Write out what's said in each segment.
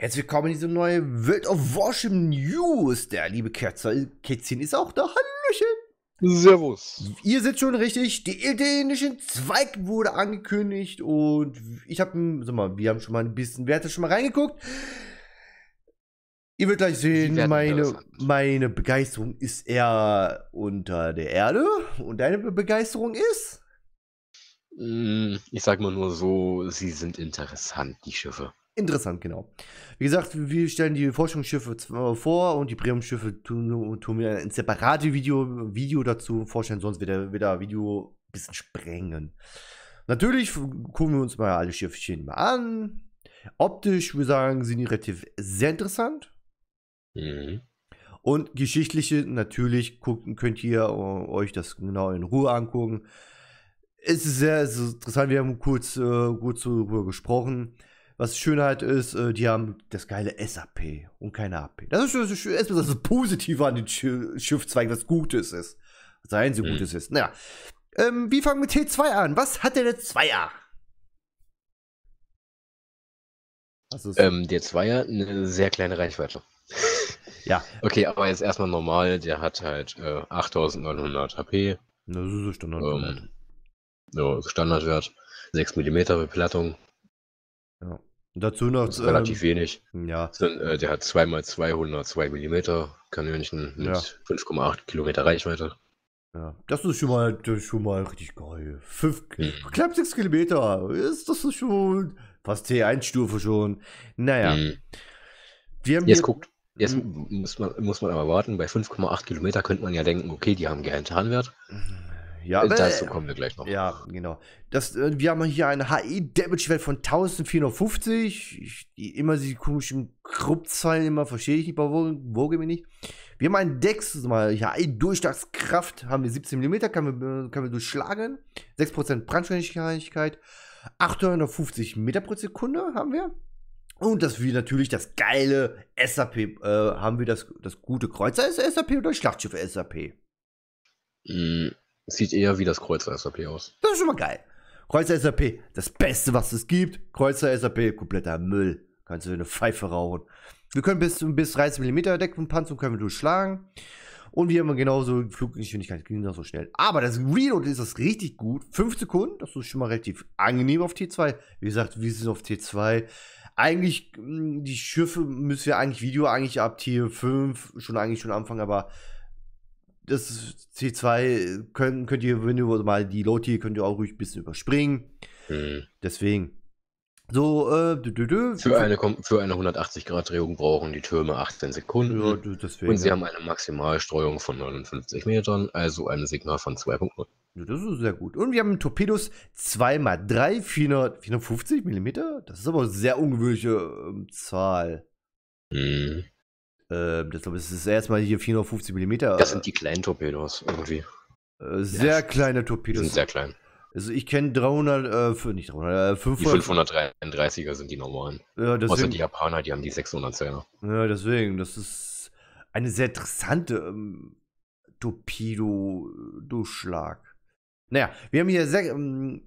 Herzlich willkommen in diese neue World of Warship News. Der liebe Kerzel, Kätzchen ist auch da. Hallöchen. Servus. Ihr seht schon richtig, die italienische Zweig wurde angekündigt und ich habe, sag mal, wir haben schon mal ein bisschen Werte schon mal reingeguckt. Ihr werdet gleich sehen, meine, meine Begeisterung ist eher unter der Erde und deine Begeisterung ist? Mm, ich sag mal nur so, sie sind interessant, die Schiffe. Interessant, genau. Wie gesagt, wir stellen die Forschungsschiffe äh, vor und die Premium-Schiffe tun, tun, wir ein separates Video, Video dazu vorstellen, sonst wird der, Video ein bisschen sprengen. Natürlich gucken wir uns mal alle Schiffchen mal an. Optisch, wir sagen, sind die relativ sehr interessant. Mhm. Und geschichtliche, natürlich gucken, könnt ihr äh, euch das genau in Ruhe angucken. Es ist sehr es ist interessant, wir haben kurz, äh, kurz darüber gesprochen was Schönheit ist, äh, die haben das geile SAP und keine AP. Das ist, das ist, das ist Positive an den Schiffszweig, was Gutes ist. Seien sie mhm. Gutes ist. Naja. Ähm, wir fangen mit T2 an. Was hat der der Zweier? Also ähm, der Zweier, eine sehr kleine Reichweite. ja. Okay, aber jetzt erstmal normal. Der hat halt äh, 8900 HP. Das ist Standard. Ähm, ja, halt. Standardwert. 6 mm Beplattung. Ja. Dazu noch. Ähm, relativ wenig. Ja. Äh, der hat 2 x 202 mm Kanönchen mit ja. 5,8 Kilometer Reichweite. Ja, das ist schon mal, ist schon mal richtig geil. Fünf, hm. Knapp 6 Kilometer. Ist das schon fast T1-Stufe schon. Naja. Hm. Wir haben Jetzt guckt. Jetzt hm. muss man, muss man aber warten. Bei 5,8 Kilometer könnte man ja denken, okay, die haben geheimen Tarnwert. Mhm. Ja, äh, dazu kommen wir gleich noch. Ja, genau. Das, äh, wir haben hier eine HE-Damage-Wert von 1450. Ich, die, immer diese komischen Kruppzeilen, immer verstehe ich nicht, wo gehen wir nicht. Wir haben einen Dex, mal HE-Durchschlagskraft, haben wir 17 mm, können wir, können wir durchschlagen. 6% Brandschnelligkeit, 850 Meter pro Sekunde haben wir. Und das wir natürlich das geile SAP, äh, haben wir das, das gute Kreuzer SAP oder Schlachtschiff SAP? Hm, Sieht eher wie das Kreuzer SAP aus. Das ist schon mal geil. Kreuzer SAP, das Beste, was es gibt. Kreuzer SAP, kompletter Müll. Kannst du eine Pfeife rauchen. Wir können bis, bis 30 mm Deckpanzer können wir durchschlagen. Und wir haben genauso Fluggeschwindigkeit, ging noch so schnell. Aber das Reload ist das richtig gut. 5 Sekunden, das ist schon mal relativ angenehm auf T2. Wie gesagt, wir sind auf T2. Eigentlich, die Schiffe müssen wir eigentlich Video eigentlich ab T5 schon eigentlich schon anfangen, aber das C2 können, könnt ihr, wenn ihr mal die hier könnt ihr auch ruhig ein bisschen überspringen. Mhm. Deswegen. So, äh, dü, dü, dü. Für, eine, für eine 180-Grad-Drehung brauchen die Türme 18 Sekunden. Ja, deswegen, und sie ja. haben eine Maximalstreuung von 59 Metern, also eine Signal von 2.0. das ist sehr gut. Und wir haben Torpedos 2x3, 450 Millimeter. Das ist aber eine sehr ungewöhnliche äh, Zahl. Mhm. Äh, das, das ist erstmal hier 450 mm. Das äh, sind die kleinen Torpedos irgendwie. Äh, sehr ja, kleine Torpedos. sind sehr klein. Also ich kenne 300, äh, nicht 300, äh, 500. Die 533er sind die normalen. Ja, deswegen, Außer die Japaner, die haben die 610er. Ja, deswegen, das ist eine sehr interessante ähm, Torpedo-Durchschlag. Äh, naja, wir haben hier sechs, ähm,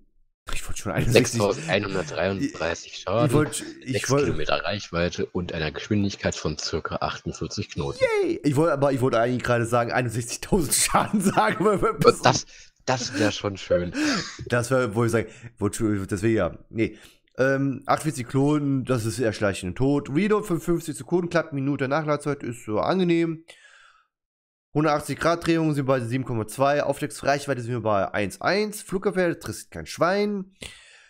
ich wollte schon 6133 Schaden, ich wollt, 6 wollt, Kilometer Reichweite und einer Geschwindigkeit von ca. 48 Knoten. Yay! Ich wollte aber, ich wollte eigentlich gerade sagen, 61.000 Schaden sagen. Das, das wäre schon schön. Das wäre, wo ich sage, das wäre ja, nee. Ähm, 48 Klonen, das ist erschleichenden Tod. Reload 55 Sekunden, klappt Minute Nachladzeit, ist so angenehm. 180 Grad Drehung sind wir bei 7,2, Aufdecksreichweite sind wir bei 1,1, Flugabwehr interessiert kein Schwein.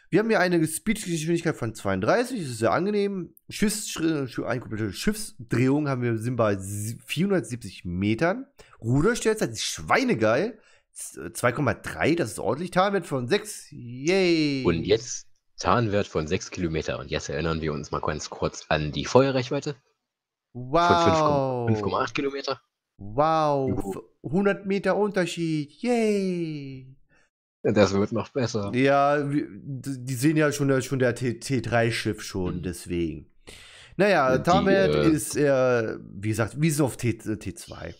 Wir haben hier eine Speedgeschwindigkeit von 32, das ist sehr angenehm. Schiffs, haben wir, sind bei 470 Metern. Ruderstellzeit ist halt schweinegeil. 2,3, das ist ordentlich. Tarnwert von 6, yay. Und jetzt Tarnwert von 6 Kilometer. Und jetzt erinnern wir uns mal ganz kurz an die Feuerreichweite. Wow. 5,8 Kilometer. Wow, 100 Meter Unterschied, yay! Das wird noch besser. Ja, die sehen ja schon, schon der T3-Schiff schon, mhm. deswegen. Naja, die, äh, ist, äh, wie gesagt, wie so auf T, äh, T2.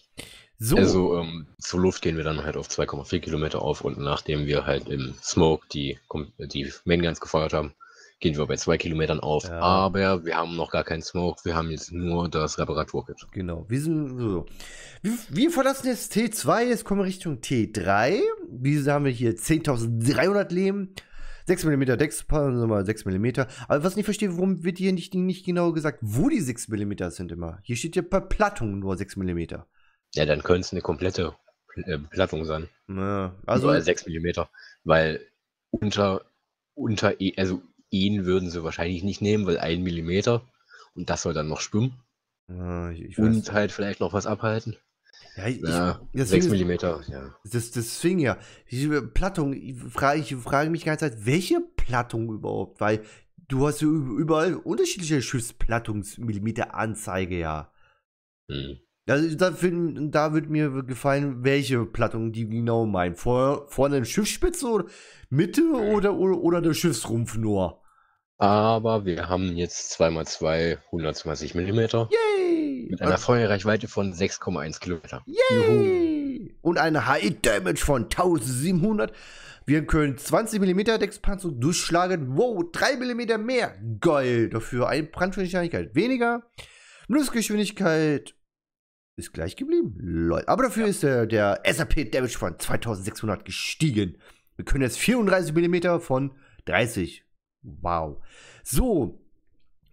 So. Also ähm, zur Luft gehen wir dann halt auf 2,4 Kilometer auf und nachdem wir halt im Smoke die, die Main Guns gefeuert haben, gehen wir bei zwei Kilometern auf. Ja. Aber wir haben noch gar keinen Smoke, wir haben jetzt nur das Reparaturkit. Genau, wir sind so. Wir, wir, verlassen jetzt T2, jetzt kommen wir Richtung T3. Diese haben wir hier 10.300 Leben. 6 mm Deckspann, nochmal 6 mm. Aber was ich nicht verstehe, warum wird hier nicht, nicht genau gesagt, wo die 6 mm sind immer? Hier steht ja per Plattung nur 6 mm. Ja, dann könnte es eine komplette äh, Plattung sein. Ja, also. Nur 6 mm. Weil unter, unter, e, also ihn würden sie wahrscheinlich nicht nehmen, weil ein Millimeter und das soll dann noch schwimmen. Ja, ah, ich, ich und halt vielleicht noch was abhalten. Ja, ich, ja ich, 6 mm, ja. Das, deswegen ja. Diese äh, Plattung, ich frage, ich frage mich die ganze Zeit, welche Plattung überhaupt? Weil du hast ja überall unterschiedliche Anzeige, ja. Hm. Also da, find, da wird mir gefallen, welche Plattung die genau meinen. Vor, vorne Schiffsspitze oder Mitte hm. oder, oder, oder der Schiffsrumpf nur? Aber wir haben jetzt 2x2 120 mm. Yay! Mit einer Feuerreichweite von 6,1 km. Yay! Juhu. Und eine High Damage von 1700. Wir können 20 mm Deckspanzer durchschlagen. Wow, 3 mm mehr. Geil. Dafür eine Brandgeschwindigkeit weniger. Nussgeschwindigkeit ist gleich geblieben. Leute. Aber dafür ja. ist äh, der, der SAP Damage von 2600 gestiegen. Wir können jetzt 34 mm von 30 Wow. So,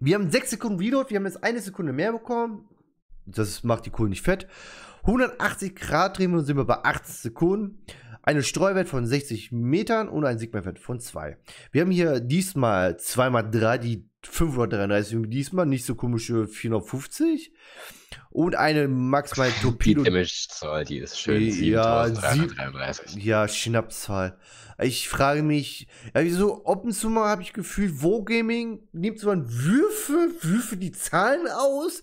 wir haben 6 Sekunden Reload, wir haben jetzt eine Sekunde mehr bekommen. Das macht die Kohle nicht fett. 180 Grad drehen wir und sind wir bei 80 Sekunden. Eine Streuwert von 60 Metern und ein Sigma-Wert von 2. Wir haben hier diesmal 2x3 die 533, diesmal nicht so komische 450 und eine maximal Torpedo. Die Damage-Zahl, die ist schön. Ja, 7333. Ja, Schnappzahl. Ich frage mich, ja, wieso ab und zu mal habe ich Gefühl, wo Gaming nimmt so ein Würfe, Würfe die Zahlen aus?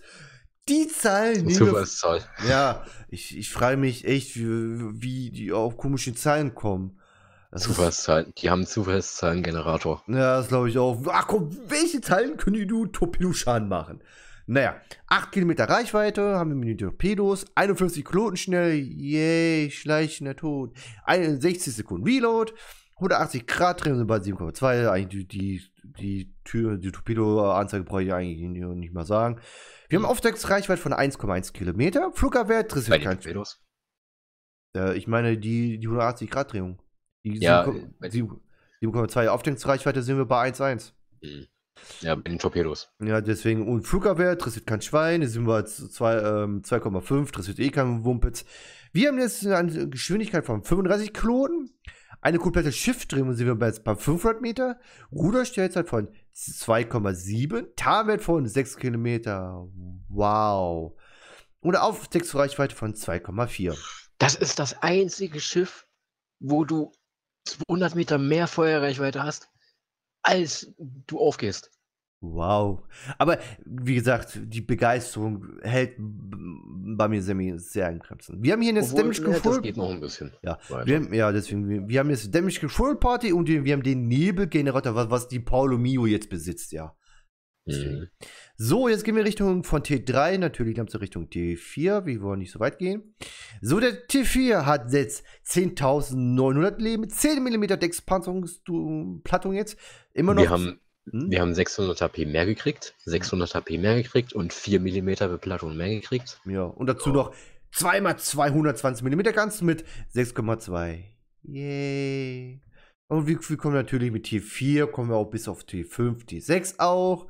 Die Zahlen nehmen. Zufallszahl. Ja, ich, ich frage mich echt, wie, wie die auf komische Zahlen kommen. Das Zufallszahlen. Die haben einen Zufallszahlengenerator. Ja, das glaube ich auch. Ach komm, welche Zahlen können die du Torpedoschaden machen? Naja, 8 Kilometer Reichweite, haben wir mit den Torpedos, 51 Knoten schnell, yay, schleichender Tod, 61 Sekunden Reload, 180 Grad Drehung sind bei 7,2, eigentlich die, die, die Tür, die Torpedo-Anzeige brauche ich eigentlich nicht mal sagen. Wir haben Auftragsreichweite von 1,1 Kilometer, Flugabwehr, Bei den Torpedos? Äh, ich meine die, die 180 Grad Drehung. Die ja, 7,2 äh, Auftragsreichweite sind wir bei 1,1. Mhm. Ja, in den Torpedos. Ja, deswegen, und Flugabwehr interessiert kein Schwein, jetzt sind wir jetzt 2,5, ähm, interessiert eh kein Wumpitz. Wir haben jetzt eine Geschwindigkeit von 35 Knoten, eine komplette Schiffdrehung sind wir bei, 500 Meter, Ruderstellzeit von 2,7, Tarnwert von 6 Kilometer, wow. Oder Aufstiegsreichweite von 2,4. Das ist das einzige Schiff, wo du 200 Meter mehr Feuerreichweite hast als du aufgehst. Wow. Aber wie gesagt, die Begeisterung hält bei mir sehr in Grenzen. Wir haben hier eine Damage Control. Das geht noch ein bisschen. Ja, haben, ja deswegen. Wir haben jetzt Damage Control Party und wir haben den Nebelgenerator, was, was die Paulo Mio jetzt besitzt, ja. Mhm. So, jetzt gehen wir Richtung von T3, natürlich dann zur Richtung T4. Wir wollen nicht so weit gehen. So, der T4 hat jetzt 10.900 Leben, 10 mm Deckspanzerungsplattung jetzt. Immer noch. Wir haben, hm? wir haben 600 HP mehr gekriegt, 600 HP mehr gekriegt und 4 mm Beplattung mehr gekriegt. Ja, und dazu oh. noch 2x220 mm ganz mit 6,2. Yay. Und wir, wir kommen natürlich mit T4, kommen wir auch bis auf T5, T6 auch.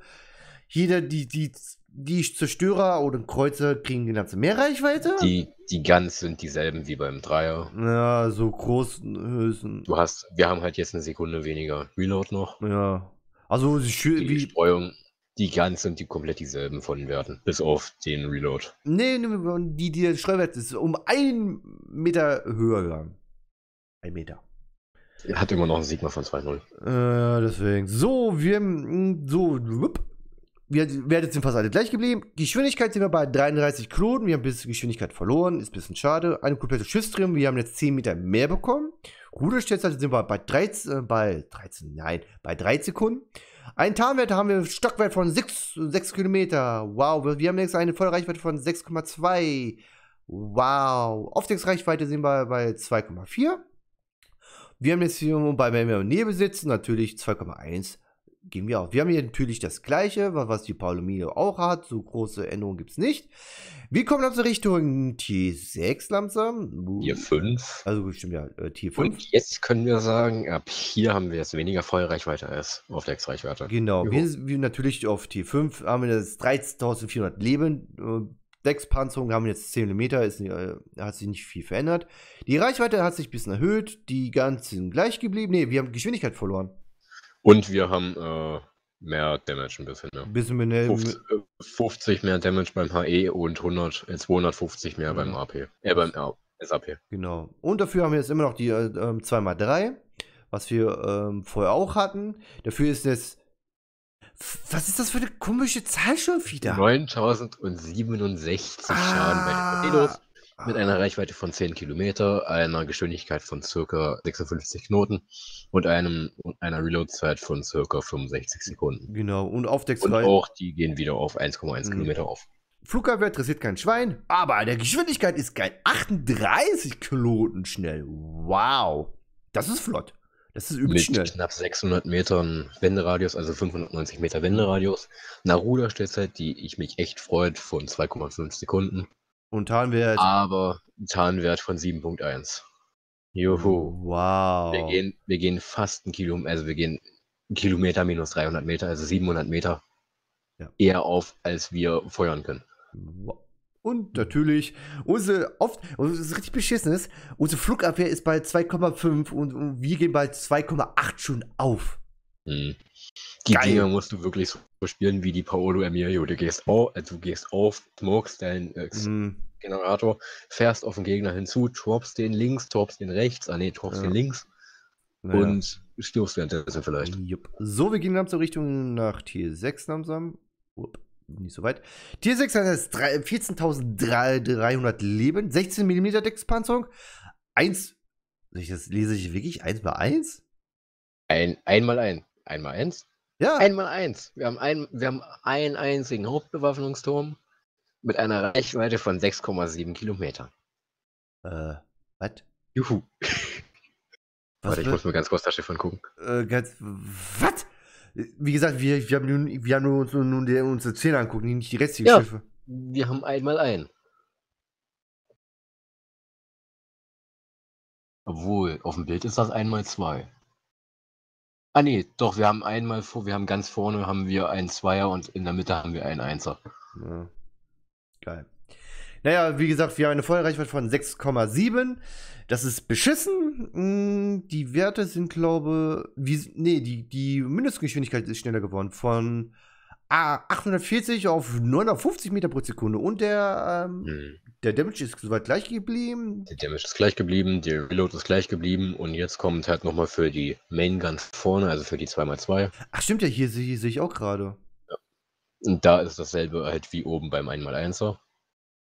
Jeder, die, die, die Zerstörer oder Kreuzer kriegen die ganze mehr Reichweite. Die, die Guns sind dieselben wie beim Dreier. Ja, so großen äh, Hülsen. Du hast, wir haben halt jetzt eine Sekunde weniger Reload noch. Ja. Also die wie Streuung, die Guns sind die komplett dieselben von Werten, bis auf den Reload. Nee, nee die, die Streuwert ist um einen Meter höher gegangen. Ein Meter. Hat immer noch ein Sigma von 2-0. Äh, deswegen. So, wir. So, wupp wir werden jetzt im fast alle gleich geblieben. Geschwindigkeit sind wir bei 33 Knoten. Wir haben ein bisschen Geschwindigkeit verloren, ist ein bisschen schade. Eine komplette Schiffsdrehung, wir haben jetzt 10 Meter mehr bekommen. Ruderstellzeit sind wir bei 13, äh, bei 13, nein, bei 3 Sekunden. Ein Tarnwert haben wir Stockwert von 6, 6 Kilometer. Wow, wir haben jetzt eine volle Reichweite von 6,2. Wow. Aufdecksreichweite sind wir bei 2,4. Wir haben jetzt hier bei, wenn wir im Nebel sitzen, natürlich 2,1 gehen wir auf. Wir haben hier natürlich das gleiche, was die Mio auch hat. So große Änderungen gibt es nicht. Wir kommen dann zur Richtung T6 langsam. Uh. Tier 5. Also bestimmt ja, äh, Tier 5. Und jetzt können wir sagen, ab hier haben wir jetzt weniger Feuerreichweite als auf der X-Reichweite. Genau, wir, sind, wir natürlich auf Tier 5 haben wir das 13.400 Leben. Äh, Panzerungen haben jetzt 10 mm, ist, äh, hat sich nicht viel verändert. Die Reichweite hat sich ein bisschen erhöht, die ganzen gleich geblieben. Ne, wir haben Geschwindigkeit verloren. Und wir haben äh, mehr Damage, ein bisschen mehr. Ein bisschen mehr 50, 50, mehr Damage beim HE und 100, 250 äh, mehr mhm. beim AP. Äh, beim SAP. Genau. Und dafür haben wir jetzt immer noch die äh, 2x3, ähm, was wir ähm, vorher auch hatten. Dafür ist es. Was ist das für eine komische Zahl schon wieder? 9067 ah, Schaden bei den ah. Torpedos mit einer ah. Reichweite von 10 Kilometer, einer Geschwindigkeit von circa 56 Knoten und einem und einer Reload-Zeit von circa 65 Sekunden. Genau, und Aufdecksfrei. Und auch die gehen wieder auf 1,1 mhm. Kilometer auf. Flugabwehr interessiert kein Schwein, aber der Geschwindigkeit ist geil. 38 Knoten schnell. Wow. Das ist flott. Das ist übel Mit schnell. knapp 600 Metern Wenderadius, also 590 Meter Wenderadius. Eine Ruderstellzeit, die ich mich echt freut, von 2,5 Sekunden. Und Tarnwert. Aber Tarnwert von 7.1. Juhu. Wow. Wir gehen, wir gehen fast ein Kilometer, also wir gehen Kilometer minus 300 Meter, also 700 Meter ja. eher auf, als wir feuern können. Und natürlich, unsere oft, was richtig beschissen ist, unsere Flugabwehr ist bei 2,5 und, wir gehen bei 2,8 schon auf. Hm. Die Geil. Dinger musst du wirklich so spielen, wie die Paolo Emilio. Du gehst auf, du gehst auf, smokest deinen X. Äh, mhm. Generator, fährst auf den Gegner hinzu, droppst den links, droppst den rechts, ah nee, droppst ja. den links naja. und stirbst währenddessen vielleicht. Jupp. So, wir gehen dann zur Richtung nach Tier 6 langsam. Upp, nicht so weit. Tier 6 hat 14.300 Leben, 16 mm Deckspanzerung, 1, das lese ich wirklich, 1 mal 1? Ein, einmal ein. Einmal eins? Ja. Einmal eins. Wir haben, ein, wir haben einen einzigen Hauptbewaffnungsturm mit einer Reichweite von 6,7 Kilometern. Äh, was? Juhu. Warte, ich muss mir ganz kurz das Schiff angucken. Äh, ganz, was? Wie gesagt, wir, wir haben, nun, wir haben nur uns nun der, unsere Zähne angucken, nicht die restlichen ja, Schiffe. Wir haben einmal einen. Obwohl, auf dem Bild ist das einmal zwei. Ah nee, doch, wir haben einmal vor, wir haben ganz vorne haben wir einen Zweier und in der Mitte haben wir einen Einser. Ja. Geil. Naja, wie gesagt, wir haben eine Feuerreichweite von 6,7. Das ist beschissen. Hm, die Werte sind, glaube ich, nee, die, die Mindestgeschwindigkeit ist schneller geworden. Von 840 ah, auf 950 Meter pro Sekunde. Und der, ähm, hm. der Damage ist soweit gleich geblieben. Der Damage ist gleich geblieben, der Reload ist gleich geblieben. Und jetzt kommt halt nochmal für die Main Gun vorne, also für die 2x2. Ach, stimmt ja, hier, hier sehe ich auch gerade. Und da ist dasselbe halt wie oben beim 1x1er.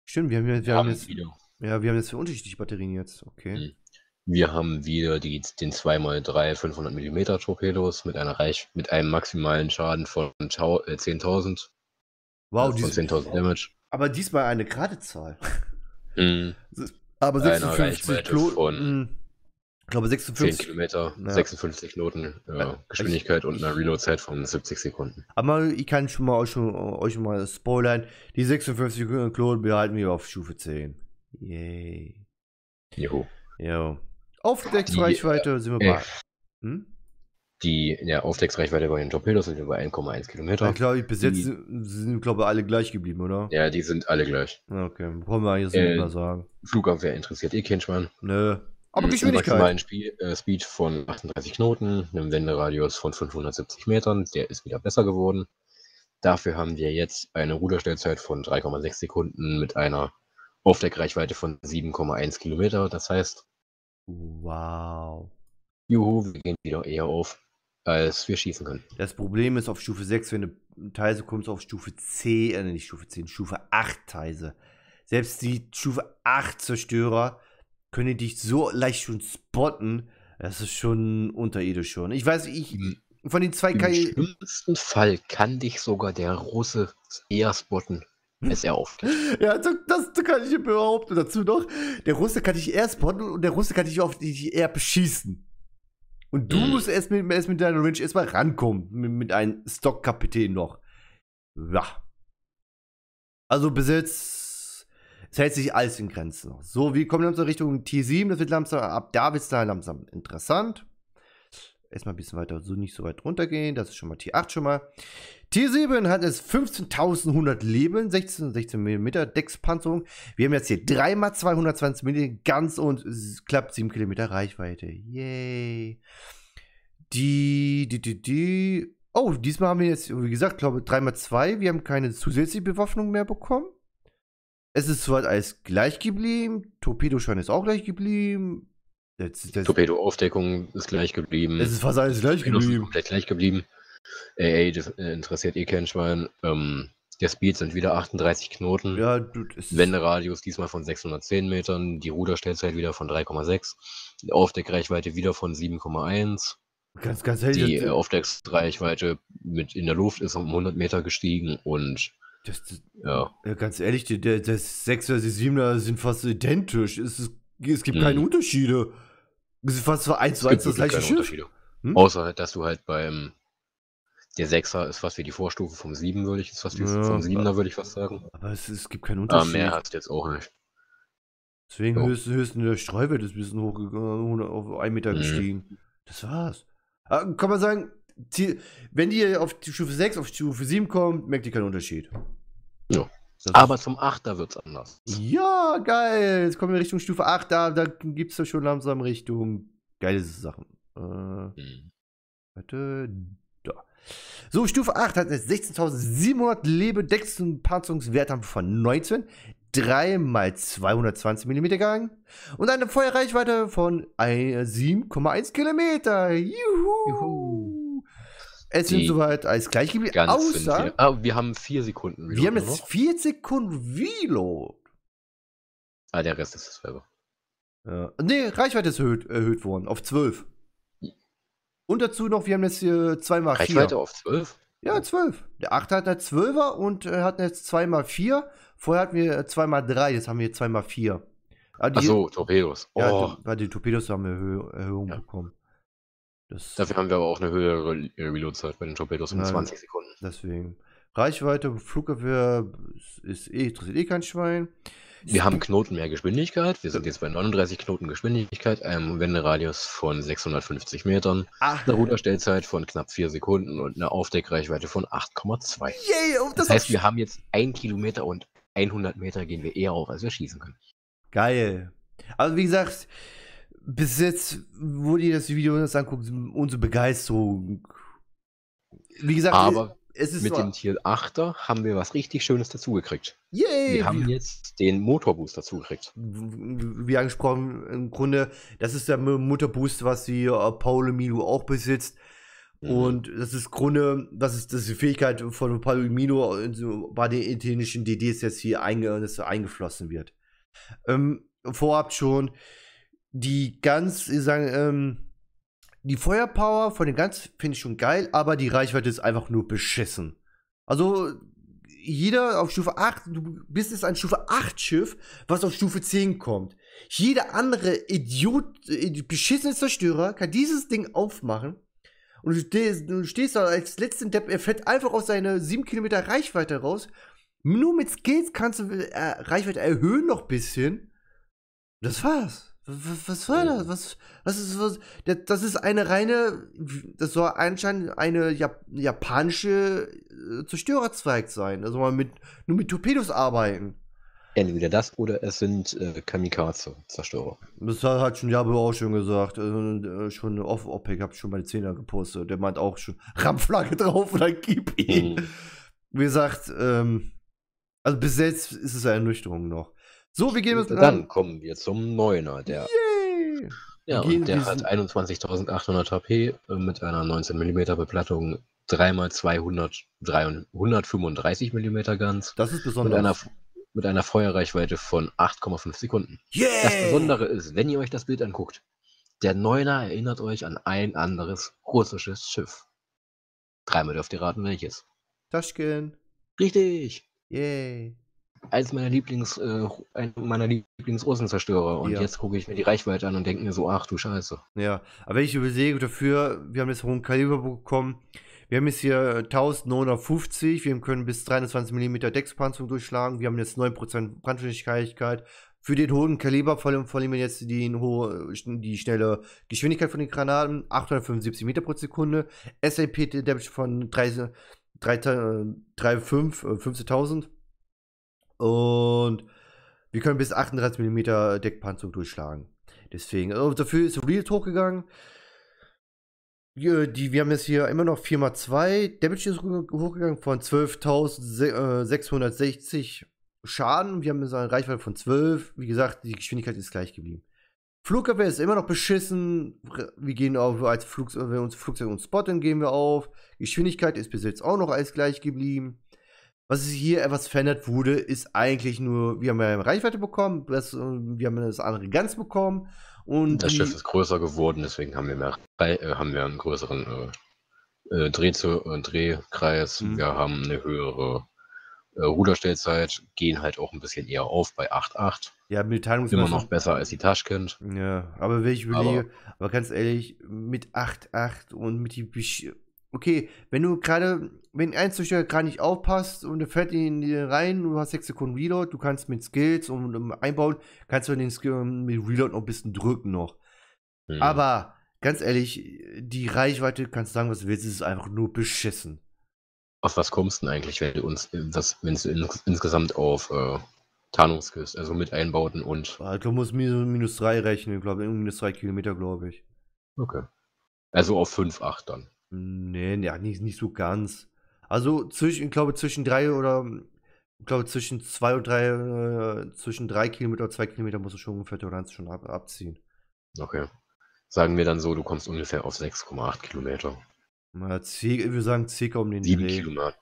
Stimmt, wir haben, wir, wir haben, haben jetzt. Wieder. Ja, wir haben jetzt für unterschiedliche Batterien jetzt, okay. Mhm. Wir haben wieder die, den 2x3 500mm Torpedos mit, einer Reich, mit einem maximalen Schaden von 10.000. Äh, wow, also von 10.000 Damage. Aber diesmal eine gerade Zahl. Mhm. Aber 56 Klo von mhm glaube 56 10 Kilometer, ja. 56 Knoten ja, Geschwindigkeit ich, also und eine Reload-Zeit von 70 Sekunden. Aber ich kann schon mal euch, euch mal spoilern, die 56 Knoten behalten wir auf Stufe 10. Yay. Jo. Jo. Aufdecksreichweite sind wir äh, bei. Hm? Die ja, Aufdecksreichweite bei den Torpedos sind wir bei 1,1 Kilometer. Ja, klar, bis jetzt die, sind, glaube ich, alle gleich geblieben, oder? Ja, die sind alle gleich. Okay, wollen wir eigentlich äh, nicht sagen. Flugabwehr interessiert eh kein Schwein. Nö. Aber äh, Geschwindigkeit. Ein Spiel, äh, Speed von 38 Knoten, einem Wenderadius von 570 Metern, der ist wieder besser geworden. Dafür haben wir jetzt eine Ruderstellzeit von 3,6 Sekunden mit einer Aufdeckreichweite von 7,1 Kilometer. Das heißt, wow. Juhu, wir gehen wieder eher auf, als wir schießen können. Das Problem ist auf Stufe 6, wenn du Teise kommst, auf Stufe 10, äh, nicht Stufe 10, Stufe 8 Teise. Selbst die Stufe 8 Zerstörer können die dich so leicht schon spotten. Das ist schon unterirdisch schon. Ich weiß, ich hm. von den zwei KI. Im schlimmsten Fall kann dich sogar der Russe eher spotten, Ist er oft. ja, das, also das, kann ich überhaupt Dazu noch, der Russe kann dich eher spotten und der Russe kann dich auf dich eher beschießen. Und du mhm. musst erst mit, erst mit deiner Range erstmal rankommen, mit, mit einem Stockkapitän noch. Ja. Also besitzt es hält sich alles in Grenzen So, wir kommen langsam Richtung T7, das wird langsam, ab da wird es dann langsam interessant. Erstmal ein bisschen weiter, so nicht so weit runtergehen, das ist schon mal T8 schon mal. T7 hat es 15.100 Leben, 16, 16 mm Deckspanzerung. Wir haben jetzt hier 3x220 mm, ganz und klappt 7 km Reichweite. Yay. Die, die, die, die. Oh, diesmal haben wir jetzt, wie gesagt, glaube ich, 3x2. Wir haben keine zusätzliche Bewaffnung mehr bekommen. Es ist soweit alles gleich geblieben. Torpedoschein ist auch gleich geblieben. Torpedo-Aufdeckung ist gleich geblieben. Es ist fast alles gleich Torpedo geblieben. Komplett gleich geblieben. das äh, interessiert eh kein Schwein. Ähm, der Speed sind wieder 38 Knoten. Ja, Wenderadius diesmal von 610 Metern. Die Ruderstellzeit wieder von 3,6. Aufdeckreichweite wieder von 7,1. Ganz, ganz hell. Die äh, Aufdecksreichweite mit in der Luft ist um 100 Meter gestiegen und das, das, ja. Äh, ganz ehrlich, der, das 6 er die 7 sind fast identisch. Es, ist, es gibt mhm. keine Unterschiede. Es ist fast eins zu eins das gleiche Schiff. Hm? Außer, halt, dass du halt beim. Der 6er ist fast wie die Vorstufe vom Sieben, würde ich jetzt fast wie ja, vom 7 würde ich fast sagen. Aber es, es gibt keinen ah, Unterschied. Aber mehr hast du jetzt auch nicht. Deswegen so. höchstens, höchstens der Streuwert ist ein bisschen hochgegangen, äh, auf 1 Meter mhm. gestiegen. Das war's. Ah, kann man sagen, wenn die auf die Stufe 6, auf Stufe 7 kommt, merkt ihr keinen Unterschied. Ja. Das Aber zum 8er es anders. Ja, geil. Jetzt kommen wir Richtung Stufe 8, da, da es ja schon langsam Richtung geile Sachen. Äh, mhm. Warte, da. So, Stufe 8 hat jetzt 16.700 Lebe, Decks und Panzerungswert von 19, 3 mal 220 mm Gang und eine Feuerreichweite von 7,1 äh, Kilometer. Juhu. Juhu. Es sind soweit als Gleichgewicht. geblieben. Außer. Wir. Ah, wir haben vier Sekunden Reload. Wir haben jetzt vier Sekunden Reload. Ah, der Rest ist dasselbe. Ja. Nee, Reichweite ist erhöht, erhöht worden auf 12. Und dazu noch, wir haben jetzt hier 2x4. Reichweite auf 12? Ja, 12. Der 8 hat eine 12er und äh, hat jetzt 2x4. Vorher hatten wir 2x3, äh, jetzt haben wir 2x4. Also Achso, Torpedos. Oh. Ja, die, die Torpedos haben wir Erhöhung ja. bekommen. Das Dafür haben wir aber auch eine höhere Re äh, Reload-Zeit bei den Torpedos um 20 Sekunden. Deswegen. Reichweite und Flugabwehr ist eh, interessiert eh kein Schwein. Wir haben Knoten mehr Geschwindigkeit. Wir sind jetzt bei 39 Knoten Geschwindigkeit, einem Wenderadius von 650 Metern, Ach. eine Ruderstellzeit von knapp 4 Sekunden und eine Aufdeckreichweite von 8,2. Yeah, das, das heißt, wir haben jetzt 1 Kilometer und 100 Meter gehen wir eher auf, als wir schießen können. Geil. Also wie gesagt, bis jetzt, wo die das Video das anguckt, unsere Begeisterung. Wie gesagt, aber es ist mit dem Tier 8er haben wir was richtig Schönes dazugekriegt. Yay! Wir haben jetzt den Motorboost dazugekriegt. Wie angesprochen, im Grunde, das ist der Motorboost, was die äh, Paolo Milo auch besitzt. Mhm. Und das ist Grunde, das ist, das ist die Fähigkeit von Paolo Milo bei den italienischen DDs jetzt hier einge, eingeflossen wird. Ähm, vorab schon, die ganz, ich äh, sagen, ähm, die Feuerpower von den Guns finde ich schon geil, aber die Reichweite ist einfach nur beschissen. Also, jeder auf Stufe 8, du bist jetzt ein Stufe 8 Schiff, was auf Stufe 10 kommt. Jeder andere Idiot, äh, beschissene Zerstörer kann dieses Ding aufmachen und du stehst, du stehst da als letzten Depp, er fährt einfach aus seiner 7 Kilometer Reichweite raus. Nur mit Skills kannst du äh, Reichweite erhöhen noch ein bisschen. Das war's. Was war das? Was, was ist was? Das ist eine reine, das soll anscheinend eine Jap japanische äh, Zerstörerzweig sein. Also mal mit, nur mit Torpedos arbeiten. Entweder das oder es sind äh, Kamikaze-Zerstörer. Das hat schon Jabo auch schon gesagt. Äh, äh schon off OPEC habe schon meine die Zehner gepostet. Der meint auch schon Rampflagge drauf oder gib ihn. Mhm. Wie gesagt, ähm, also bis jetzt ist es eine Ernüchterung noch. So, wir gehen jetzt. Dann kommen wir zum Neuner, der. Yay! Ja, und der hat 21.800 HP äh, mit einer 19 mm Beplattung, 3 x 235 mm ganz. Das ist besonders. Mit einer, mit einer Feuerreichweite von 8,5 Sekunden. Yay! Das Besondere ist, wenn ihr euch das Bild anguckt, der Neuner erinnert euch an ein anderes russisches Schiff. Dreimal dürft ihr raten, welches. Taschkin. Richtig. Yay als meiner Lieblings, äh, meiner Lieblings-Ursenzerstörer. Und ja. jetzt gucke ich mir die Reichweite an und denke mir so, ach du Scheiße. Ja, aber wenn ich übersehe dafür, wir haben jetzt hohen Kaliber bekommen. Wir haben jetzt hier 1950, wir können bis 320 mm Deckspanzerung durchschlagen, wir haben jetzt 9% Brandfähigkeit. Für den hohen Kaliber vor allem, vor allem jetzt die, hohe, die schnelle Geschwindigkeit von den Granaten, 875 Meter pro Sekunde, SAP Damage von 3,5, 15.000 äh, und wir können bis 38 mm Deckpanzerung durchschlagen. Deswegen, also dafür ist Reels hochgegangen. Die, wir haben jetzt hier immer noch 4x2. Damage ist hochgegangen von 12.660 äh, Schaden. Wir haben jetzt eine Reichweite von 12. Wie gesagt, die Geschwindigkeit ist gleich geblieben. Flugabwehr ist immer noch beschissen. Wir gehen auf als Flugzeug, wenn uns Flugzeug und Spotten gehen wir auf. Geschwindigkeit ist bis jetzt auch noch alles gleich geblieben. Was hier etwas verändert wurde, ist eigentlich nur, wir haben ja Reichweite bekommen, das, äh, wir haben das andere ganz bekommen. Und das Schiff ist größer geworden, deswegen haben wir mehr, äh, haben wir einen größeren äh, äh, Dreh zu, äh, Drehkreis, mhm. wir haben eine höhere äh, Ruderstellzeit, gehen halt auch ein bisschen eher auf bei 8,8. Ja, mit Immer noch besser als die Taschkent. Ja, aber wenn ich überlege, aber, aber, ganz ehrlich, mit 8,8 und mit die okay, wenn du gerade, wenn ein Zuschauer gerade nicht aufpasst und er fährt in die rein, du hast 6 Sekunden Reload, du kannst mit Skills und um, einbauen, kannst du den Skill ähm, mit Reload noch ein bisschen drücken noch. Mhm. Aber ganz ehrlich, die Reichweite, kannst du sagen, was du willst, ist einfach nur beschissen. Auf was kommst du denn eigentlich, wenn du uns das, wenn du in, insgesamt auf äh, Tarnungskist, also mit Einbauten und. du also musst minus, minus 3 rechnen, glaube ich, minus 3 Kilometer, glaube ich. Okay. Also auf 5, 8 dann. Nee, ja, nicht, nicht so ganz. Also zwischen, ich glaube, zwischen drei oder ich glaube zwischen zwei und drei, äh, zwischen drei Kilometer und zwei Kilometer musst du schon ungefähr Toleranz schon ab, abziehen. Okay. Sagen wir dann so, du kommst ungefähr auf 6,8 Kilometer. Na, Ziel, wir sagen circa um den sieben Dreh. Kilometer.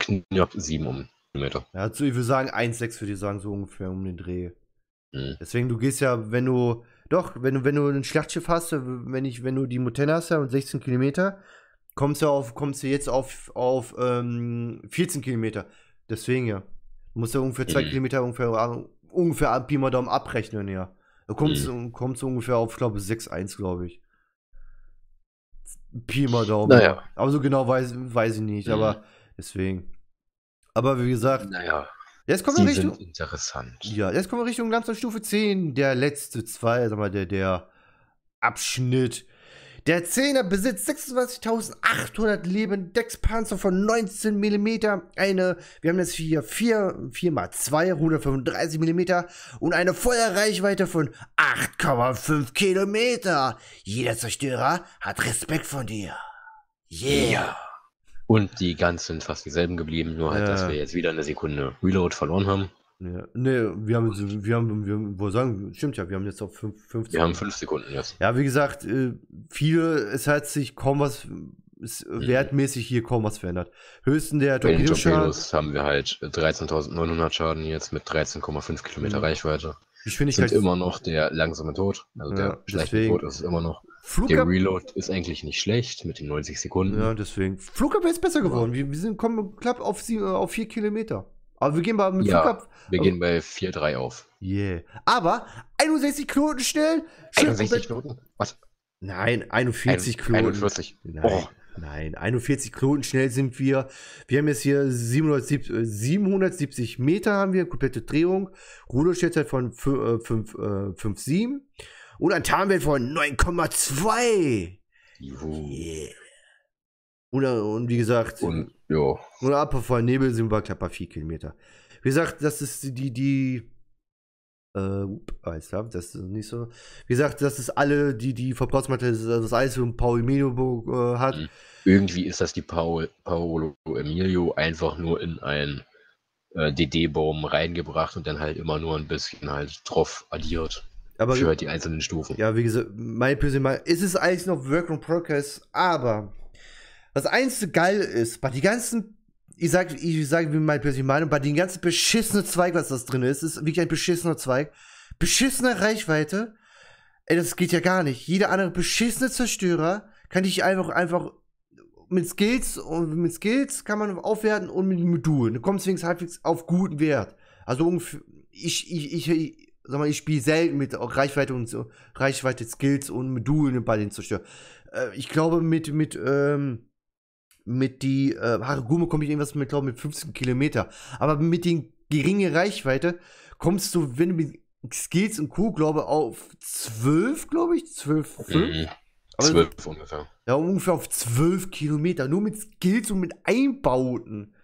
Knapp sieben um Kilometer. Ja, also ich würde sagen 1,6 würde ich sagen, so ungefähr um den Dreh. Mhm. Deswegen, du gehst ja, wenn du, doch, wenn du, wenn du ein Schlachtschiff hast, wenn ich, wenn du die Montana hast ja, und 16 Kilometer, kommst du auf, kommst du jetzt auf, auf ähm, 14 Kilometer. Deswegen ja. Du musst ja ungefähr mhm. Kilometer ungefähr, ungefähr Pi mal Daumen abrechnen, ja. Da kommst, mhm. kommst du ungefähr auf, glaube 6,1, glaube ich. Pi mal Daumen. Naja. Aber so genau weiß, weiß ich nicht, mhm. aber deswegen. Aber wie gesagt. Naja. Jetzt kommen wir Richtung. interessant. Ja, jetzt kommen wir Richtung Stufe 10, der letzte zwei, sag mal, der, der Abschnitt der 10er besitzt 26.800 Leben, Deckspanzer von 19 mm, eine, wir haben jetzt hier 4, 4 x 2, 135 mm und eine Feuerreichweite von 8,5 km. Jeder Zerstörer hat Respekt von dir. Yeah. Und die ganzen sind fast dieselben geblieben, nur halt, ja. dass wir jetzt wieder eine Sekunde Reload verloren haben. Nee, nee wir haben, wir haben, wir, wo sagen, stimmt ja, wir haben jetzt auf 5 Sekunden. Wir haben 5 Sekunden jetzt. Ja, wie gesagt, äh, viel, es hat sich kaum was, ist mhm. wertmäßig hier kaum was verändert. Höchsten der Torpedos haben wir halt 13.900 Schaden jetzt mit 13,5 Kilometer mhm. Reichweite. Ich finde, ich sind immer noch der langsame Tod. Also ja, der schlechte Tod ist immer noch. Flugab der Reload ist eigentlich nicht schlecht mit den 90 Sekunden. Ja, deswegen. Flugabwehr ist besser geworden. Wir, wir sind kommen knapp auf, sie, äh, auf vier Kilometer. Aber wir gehen mal mit ja, Flugab Wir gehen bei 4-3 auf. Yeah. Aber 61 Knoten schnell. 61 Knoten? Was? Nein, 41 Ein, Knoten. 41. Nein. Oh. Nein, 41 Knoten schnell sind wir. Wir haben jetzt hier 770, äh, Meter haben wir, komplette Drehung. Ruderschätzheit von 5,7 äh, äh und ein Tarnwert von 9,2. Yeah. Und, und wie gesagt, und, ja. und Abfall Nebel sind wir knapp bei 4 Kilometer. Wie gesagt, das ist die, die, äh, Eis, das ist nicht so. Wie gesagt, das ist alle, die die Verbrauchsmaterial, das Eis von Paul Emilio äh, hat. Mhm. Irgendwie ist das die Paul, Paolo Emilio einfach nur in einen äh, DD-Baum reingebracht und dann halt immer nur ein bisschen halt drauf addiert. Aber, für halt die einzelnen Stufen. Ja, wie gesagt, meine persönliche Meinung, ist es eigentlich noch Work in Progress, aber das einzige geil ist, bei den ganzen, ich sag, ich sag wie meine persönliche Meinung, bei den ganzen beschissenen Zweig, was das drin ist, ist wirklich ein beschissener Zweig. Beschissene Reichweite. Ey, das geht ja gar nicht. Jeder andere beschissene Zerstörer kann dich einfach, einfach mit Skills und mit Skills kann man aufwerten und mit Modulen. Du kommst wenigstens halbwegs auf guten Wert. Also ungefähr, ich, ich, ich, ich sag mal, ich spiele selten mit Reichweite und so, Reichweite, Skills und Modulen bei den Zerstörern. Äh, ich glaube, mit, mit, ähm, mit die, äh, Haragumo ah, komme ich irgendwas mit, glaube mit 15 Kilometer. Aber mit den geringen Reichweite kommst du, wenn du mit Skills und Co., glaube auf 12, glaube ich, 12, 5. Mhm. 12 also, ungefähr. Ja, ungefähr auf 12 Kilometer, nur mit Skills und mit Einbauten.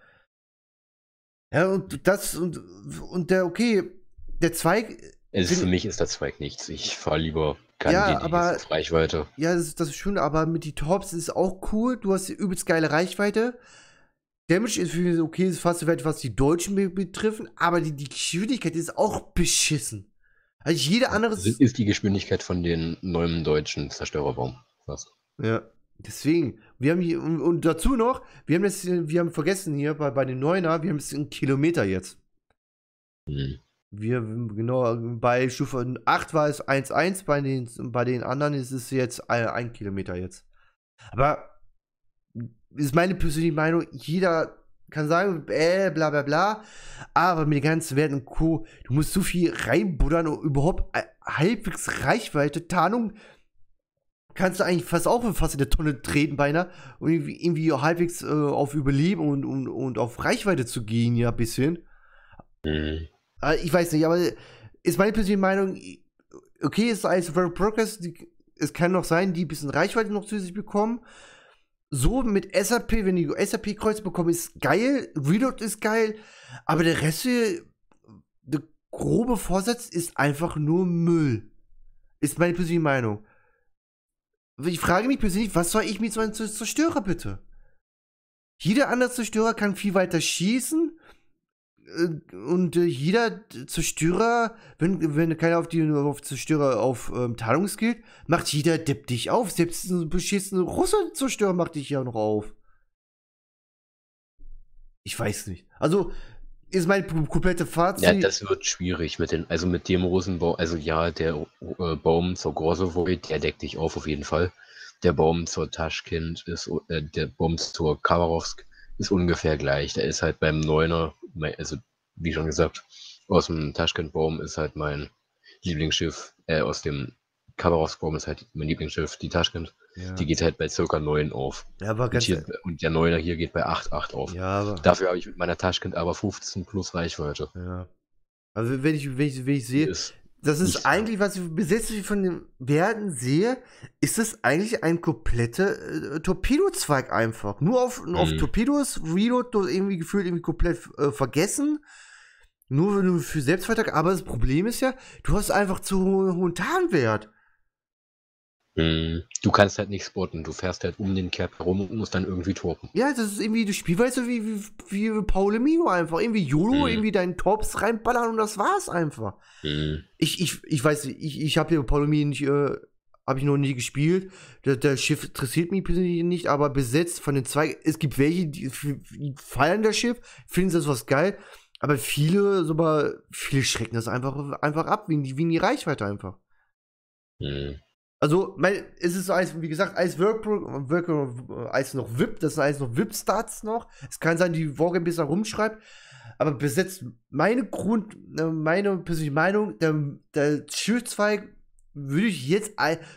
Ja, und das, und, und der, okay, der Zweig. Es ist, für mich ist der Zweig nichts. Ich fahre lieber kann ja, die aber, Reichweite. Ja, das, das ist schön, aber mit die Tops ist auch cool. Du hast übelst geile Reichweite. Damage ist für mich okay, ist fast so weit, was die Deutschen betreffen, aber die, die Geschwindigkeit ist auch beschissen. Also jede andere. Das ist die Geschwindigkeit von den neuen deutschen Zerstörerbaum. Was? Ja, deswegen. Wir haben hier, und, und, dazu noch, wir haben das, wir haben vergessen hier bei, bei den Neuner, wir haben es in Kilometer jetzt. Hm wir genau bei Stufe 8 war es 1,1, bei den, bei den anderen ist es jetzt ein, Kilometer jetzt. Aber ist meine persönliche Meinung, jeder kann sagen, äh, bla bla bla, aber mit den ganzen Werten Co., du musst so viel reinbuddern, und überhaupt äh, halbwegs Reichweite, Tarnung, kannst du eigentlich fast auch fast in der Tonne treten beinahe und irgendwie, irgendwie halbwegs äh, auf Überleben und, und, und auf Reichweite zu gehen, ja, ein bisschen. Mhm. Ich weiß nicht, aber ist meine persönliche Meinung, okay, ist alles Work Progress, die, es kann noch sein, die ein bisschen Reichweite noch zu sich bekommen. So mit SAP, wenn die SAP-Kreuz bekommen, ist geil, Reload ist geil, aber der Rest, der grobe Vorsatz ist einfach nur Müll. Ist meine persönliche Meinung. Ich frage mich persönlich, was soll ich mit so einem Zerstörer bitte? Jeder andere Zerstörer kann viel weiter schießen, äh, und äh, jeder Zerstörer, wenn, wenn keiner auf die auf Zerstörer auf ähm, Tarnung skillt, macht jeder Depp dich auf. Selbst ein beschissene russland zerstörer macht dich ja noch auf. Ich weiß nicht. Also, ist mein komplette Fazit. Ja, das wird schwierig mit den, also mit dem Rosenbaum, also ja, der äh, Baum zur Gorsovoid, der deckt dich auf auf jeden Fall. Der Baum zur Taschkind ist, äh, der Baum zur Kavarowsk ist ungefähr gleich. Der ist halt beim Neuner mein, also wie schon gesagt, aus dem Taschkent-Baum ist halt mein Lieblingsschiff, äh, aus dem Khabarovsk-Baum ist halt mein Lieblingsschiff, die Taschkent. Ja. Die geht halt bei circa 9 auf. Ja, aber ganz und, hier, e- und der 9er hier geht bei 8, 8 auf. Ja, aber... Dafür habe ich mit meiner Taschkent aber 15 plus Reichweite. Ja. Also wenn ich, wenn ich, wenn ich sehe, ist, das ist Nicht. eigentlich, was ich bis jetzt von den Werten sehe, ist es eigentlich ein kompletter äh, Torpedozweig einfach. Nur auf, nur mhm. auf Torpedos, Reload irgendwie gefühlt irgendwie komplett äh, vergessen. Nur, wenn du für Selbstvertrag, Aber das Problem ist ja, du hast einfach zu hohen, hohen Tarnwert. Hm. Du kannst halt nicht spotten, du fährst halt um den Kerb herum und musst dann irgendwie torpen. Ja, das ist irgendwie, du spielst so wie, wie, wie Paul Mino einfach. Irgendwie YOLO, mhm. irgendwie deinen Torps reinballern und das war's einfach. Mhm. Ich, ich, ich weiß, ich, ich habe hier Paul Mino nicht, äh, habe ich noch nie gespielt. Der, der Schiff interessiert mich persönlich nicht, aber besetzt von den zwei, es gibt welche, die, die feiern das Schiff, finden das was geil, aber viele, sogar, viele schrecken das einfach, einfach ab, wie, wie in die Reichweite einfach. Mhm. Also, mein, es ist alles, wie gesagt, als Work, Work alles noch VIP, das sind alles noch VIP-Starts noch. Es kann sein, die Wargame bis da rumschreibt. Aber bis jetzt, meine Grund, äh, meine persönliche Meinung, der, der Schürzweig würde ich jetzt,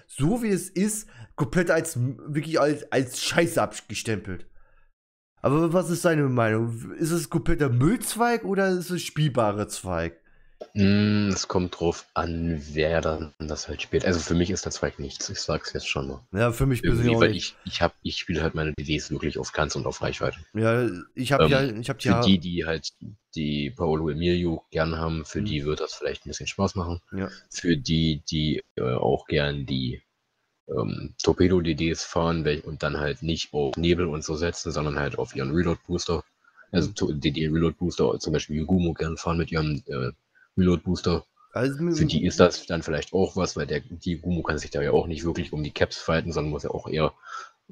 so wie es ist, komplett als, wirklich als, als Scheiße abgestempelt. Aber was ist seine Meinung? Ist es kompletter Müllzweig oder ist es spielbarer Zweig? Hm, es kommt drauf an, wer dann das halt spielt. Also für mich ist der Zweig nichts, ich sag's jetzt schon mal. Ja, für mich persönlich auch nicht. ich, ich ich spiele halt meine DDs wirklich auf Kanz und auf Reichweite. ja, ich habe Ähm, ja, ich habe Für ja, die, die halt die Paolo Emilio gern haben, für Mhm. die wird das vielleicht ein bisschen Spaß machen. Ja. Für die, die äh, auch gern die ähm, Torpedo-DDs fahren und dann halt nicht auf Nebel und so setzen, sondern halt auf ihren Reload-Booster. Also To- mhm. DD Reload Booster, zum Beispiel Yugumo gern fahren mit ihrem äh, Reload Booster. Also, Für die ist das dann vielleicht auch was, weil der, die Gumu kann sich da ja auch nicht wirklich um die Caps falten, sondern muss ja auch eher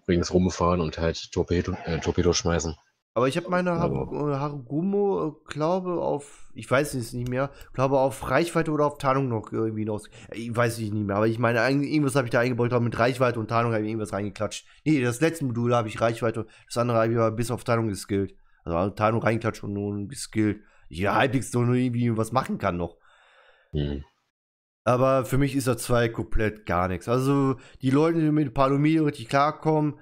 ringsrum fahren und halt Torpedo, äh, Torpedo schmeißen. Aber ich habe meine Har äh, Harugumo, äh, glaube auf, ich weiß es nicht mehr, glaube auf Reichweite oder auf Tarnung noch irgendwie noch. Ich weiß es nicht mehr, aber ich meine, irgendwas habe ich da eingebaut, glaube mit Reichweite und Tarnung habe ich irgendwas reingeklatscht. Nee, das letzte Modul habe ich Reichweite, das andere habe ich aber bis auf Tarnung geskillt. Also Tarnung reingeklatscht und nun geskillt ja, halbwegs doch nur irgendwie was machen kann noch. Mhm. Aber für mich ist er 2 komplett gar nichts. Also die Leute, die mit Palomino richtig klarkommen,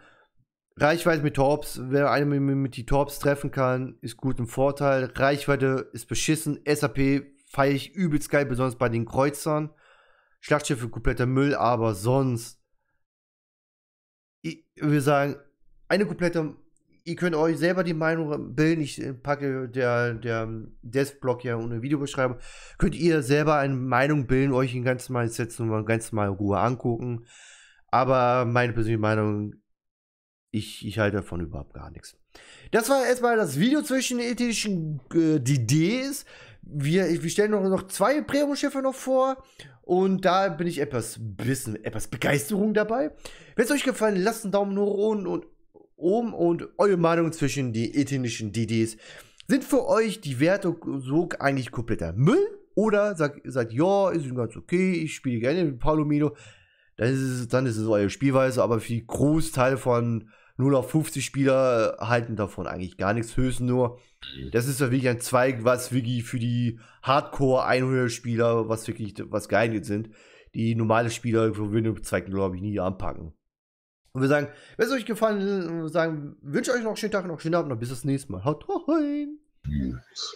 Reichweite mit Torps, wer einen mit, mit die Torps treffen kann, ist gut ein Vorteil. Reichweite ist beschissen. SAP feiere ich übelst geil, besonders bei den Kreuzern. Schlachtschiffe kompletter Müll, aber sonst. Ich würde sagen, eine komplette ihr könnt euch selber die Meinung bilden. Ich äh, packe der, der ähm, Desk-Blog ja ohne Videobeschreibung. Könnt ihr selber eine Meinung bilden, euch in ganz normalen Sets und ganz normal Ruhe angucken. Aber meine persönliche Meinung, ich, ich halte davon überhaupt gar nichts. Das war erstmal das Video zwischen den ethischen äh, DDs. Wir, wir stellen noch, noch zwei Premium-Schiffe noch vor. Und da bin ich etwas, bisschen, etwas Begeisterung dabei. Wenn es euch gefallen, lasst einen Daumen hoch und, und um und eure Meinung zwischen die ethnischen DDs. Sind für euch die Werte so eigentlich kompletter Müll? Oder sagt, sagt ja, ist ganz okay, ich spiele gerne mit Palomino. Das ist, dann ist es eure Spielweise, aber für die Großteil von 0 auf 50 Spieler halten davon eigentlich gar nichts, höchstens nur. Das ist ja wirklich ein Zweig, was wirklich für die Hardcore 100 Spieler, was wirklich was geeignet sind. Die normale Spieler von Windows Zweig, glaube ich, nie anpacken. Und wir sagen, wenn es euch gefallen hat, sagen, wünsche euch noch einen schönen Tag, noch einen schönen Abend, noch bis das nächste Mal. Haut rein! Yes.